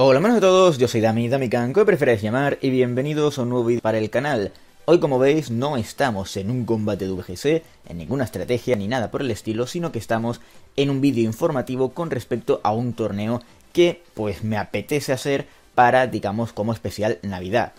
Hola manos a todos, yo soy Dami, Dami Canco, preferéis llamar, y bienvenidos a un nuevo vídeo para el canal. Hoy como veis no estamos en un combate de VGC, en ninguna estrategia ni nada por el estilo, sino que estamos en un vídeo informativo con respecto a un torneo que pues me apetece hacer para digamos como especial Navidad.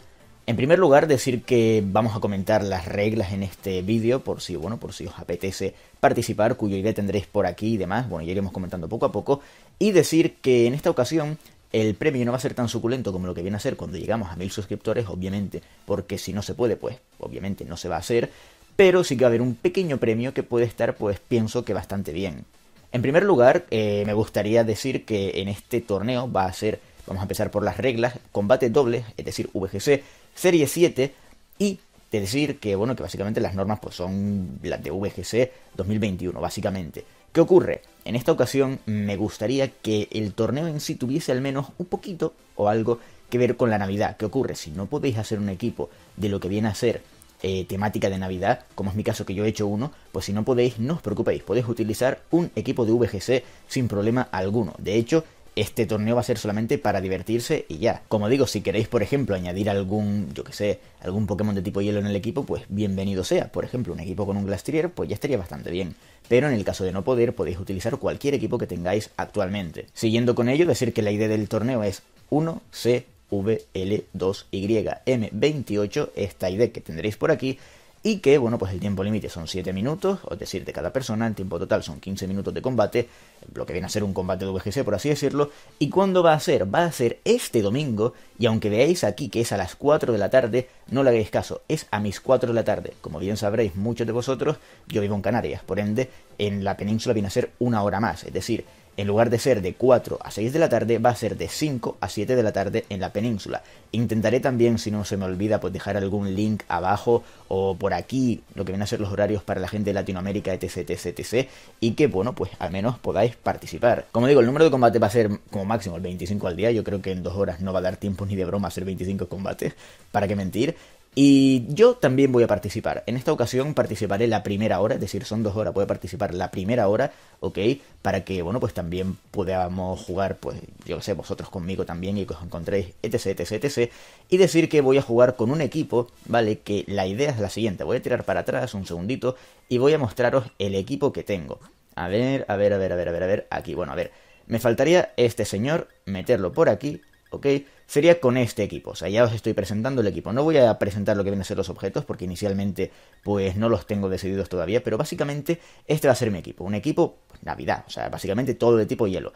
En primer lugar decir que vamos a comentar las reglas en este vídeo por si bueno, por si os apetece participar, cuyo idea tendréis por aquí y demás, bueno ya iremos comentando poco a poco, y decir que en esta ocasión el premio no va a ser tan suculento como lo que viene a ser cuando llegamos a mil suscriptores, obviamente, porque si no se puede, pues obviamente no se va a hacer, pero sí que va a haber un pequeño premio que puede estar, pues pienso que bastante bien. En primer lugar, eh, me gustaría decir que en este torneo va a ser, vamos a empezar por las reglas, combate doble, es decir, VGC, Serie 7 y decir que, bueno, que básicamente las normas pues son las de VGC 2021, básicamente. ¿Qué ocurre? En esta ocasión me gustaría que el torneo en sí tuviese al menos un poquito o algo que ver con la Navidad. ¿Qué ocurre? Si no podéis hacer un equipo de lo que viene a ser eh, temática de Navidad, como es mi caso que yo he hecho uno, pues si no podéis, no os preocupéis, podéis utilizar un equipo de VGC sin problema alguno. De hecho, este torneo va a ser solamente para divertirse y ya. Como digo, si queréis, por ejemplo, añadir algún, yo que sé, algún Pokémon de tipo hielo en el equipo, pues bienvenido sea. Por ejemplo, un equipo con un Glastrier, pues ya estaría bastante bien. Pero en el caso de no poder, podéis utilizar cualquier equipo que tengáis actualmente. Siguiendo con ello, decir que la idea del torneo es 1 cvl VL2YM28, esta ID que tendréis por aquí, y que, bueno, pues el tiempo límite son 7 minutos, es decir, de cada persona, el tiempo total son 15 minutos de combate, lo que viene a ser un combate de VGC, por así decirlo, y cuándo va a ser, va a ser este domingo, y aunque veáis aquí que es a las 4 de la tarde, no le hagáis caso, es a mis 4 de la tarde, como bien sabréis muchos de vosotros, yo vivo en Canarias, por ende, en la península viene a ser una hora más, es decir, en lugar de ser de 4 a 6 de la tarde, va a ser de 5 a 7 de la tarde en la península. Intentaré también, si no se me olvida, pues dejar algún link abajo o por aquí, lo que vienen a ser los horarios para la gente de Latinoamérica, etc, etc, etc, y que, bueno, pues al menos podáis participar. Como digo, el número de combate va a ser como máximo el 25 al día, yo creo que en dos horas no va a dar tiempo ni de broma hacer 25 combates, para qué mentir, y yo también voy a participar. En esta ocasión participaré la primera hora, es decir, son dos horas, voy a participar la primera hora, ¿ok? Para que, bueno, pues también podamos jugar, pues, yo qué sé, vosotros conmigo también y que os encontréis, etc, etc, etc. Y decir que voy a jugar con un equipo, ¿vale? Que la idea es la siguiente, voy a tirar para atrás un segundito y voy a mostraros el equipo que tengo. A ver, a ver, a ver, a ver, a ver, a ver, aquí, bueno, a ver. Me faltaría este señor, meterlo por aquí, ¿ok? Sería con este equipo, o sea, ya os estoy presentando el equipo. No voy a presentar lo que vienen a ser los objetos, porque inicialmente pues no los tengo decididos todavía, pero básicamente este va a ser mi equipo, un equipo pues, Navidad, o sea, básicamente todo de tipo hielo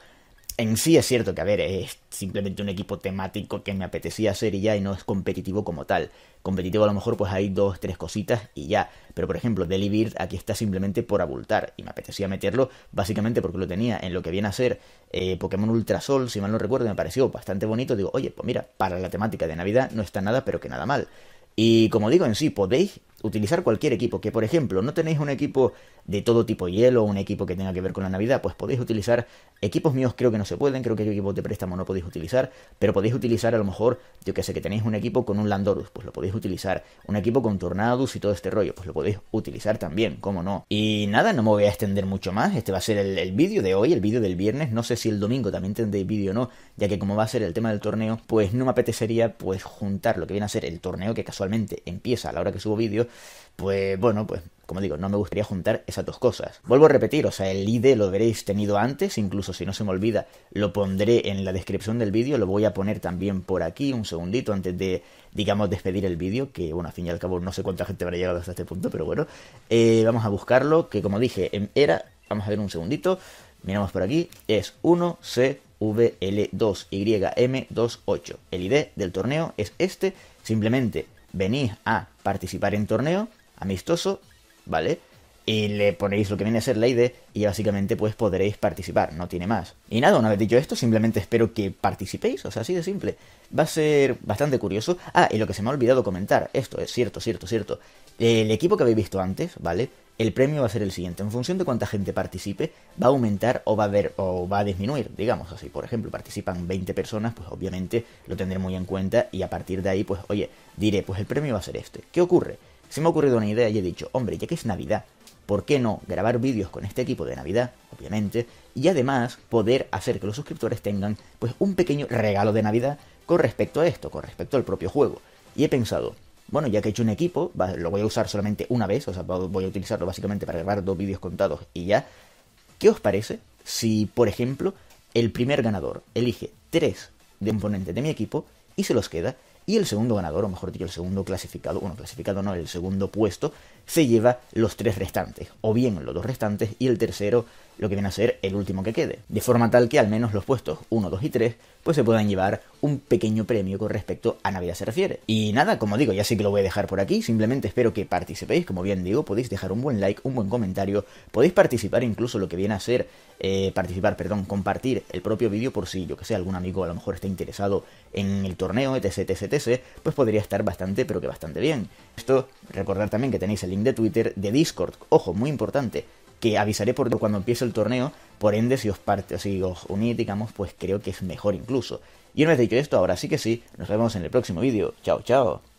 en sí es cierto que, a ver, es simplemente un equipo temático que me apetecía hacer y ya, y no es competitivo como tal. Competitivo a lo mejor pues hay dos, tres cositas y ya. Pero por ejemplo, Delibird aquí está simplemente por abultar, y me apetecía meterlo básicamente porque lo tenía en lo que viene a ser eh, Pokémon Ultra Sol, si mal no recuerdo, me pareció bastante bonito. Digo, oye, pues mira, para la temática de Navidad no está nada, pero que nada mal. Y como digo, en sí podéis utilizar cualquier equipo. Que por ejemplo, no tenéis un equipo de todo tipo hielo, un equipo que tenga que ver con la Navidad, pues podéis utilizar equipos míos, creo que no se pueden, creo que equipos de préstamo no podéis utilizar, pero podéis utilizar a lo mejor, yo que sé, que tenéis un equipo con un Landorus, pues lo podéis utilizar, un equipo con Tornadus y todo este rollo, pues lo podéis utilizar también, cómo no. Y nada, no me voy a extender mucho más, este va a ser el, el vídeo de hoy, el vídeo del viernes, no sé si el domingo también tendréis vídeo o no, ya que como va a ser el tema del torneo, pues no me apetecería pues juntar lo que viene a ser el torneo que casualmente empieza a la hora que subo vídeo pues bueno, pues como digo, no me gustaría juntar esas dos cosas. Vuelvo a repetir, o sea, el ID lo veréis tenido antes, incluso si no se me olvida, lo pondré en la descripción del vídeo, lo voy a poner también por aquí, un segundito, antes de, digamos, despedir el vídeo, que bueno, al fin y al cabo no sé cuánta gente habrá llegado hasta este punto, pero bueno, eh, vamos a buscarlo, que como dije, era, vamos a ver un segundito, miramos por aquí, es 1 cvl VL2YM28. El ID del torneo es este, simplemente venís a participar en torneo amistoso, ¿vale? Y le ponéis lo que viene a ser la ID y básicamente pues podréis participar, no tiene más. Y nada, una vez dicho esto, simplemente espero que participéis, o sea, así de simple. Va a ser bastante curioso. Ah, y lo que se me ha olvidado comentar, esto es cierto, cierto, cierto. El equipo que habéis visto antes, ¿vale? el premio va a ser el siguiente. En función de cuánta gente participe, va a aumentar o va a, ver, o va a disminuir, digamos así. Por ejemplo, participan 20 personas, pues obviamente lo tendré muy en cuenta y a partir de ahí, pues oye, diré, pues el premio va a ser este. ¿Qué ocurre? Se me ha ocurrido una idea y he dicho, hombre, ya que es Navidad, ¿por qué no grabar vídeos con este equipo de Navidad, obviamente? Y además poder hacer que los suscriptores tengan pues un pequeño regalo de Navidad con respecto a esto, con respecto al propio juego. Y he pensado, bueno, ya que he hecho un equipo, lo voy a usar solamente una vez, o sea, voy a utilizarlo básicamente para grabar dos vídeos contados y ya. ¿Qué os parece si, por ejemplo, el primer ganador elige tres de ponente de mi equipo y se los queda y el segundo ganador, o mejor dicho, el segundo clasificado, bueno, clasificado no, el segundo puesto, se lleva los tres restantes, o bien los dos restantes y el tercero lo que viene a ser el último que quede, de forma tal que al menos los puestos 1, 2 y 3 pues se puedan llevar un pequeño premio con respecto a Navidad se refiere. Y nada, como digo, ya sí que lo voy a dejar por aquí, simplemente espero que participéis, como bien digo, podéis dejar un buen like, un buen comentario, podéis participar incluso lo que viene a ser, eh, participar, perdón, compartir el propio vídeo por si, yo que sé, algún amigo a lo mejor está interesado en el torneo, etc, etc, pues podría estar bastante, pero que bastante bien. Esto, recordar también que tenéis el link de Twitter, de Discord, ojo, muy importante, que avisaré por cuando empiece el torneo, por ende si os parte, si os unís, digamos, pues creo que es mejor incluso. Y una vez dicho esto, ahora sí que sí, nos vemos en el próximo vídeo. Chao, chao.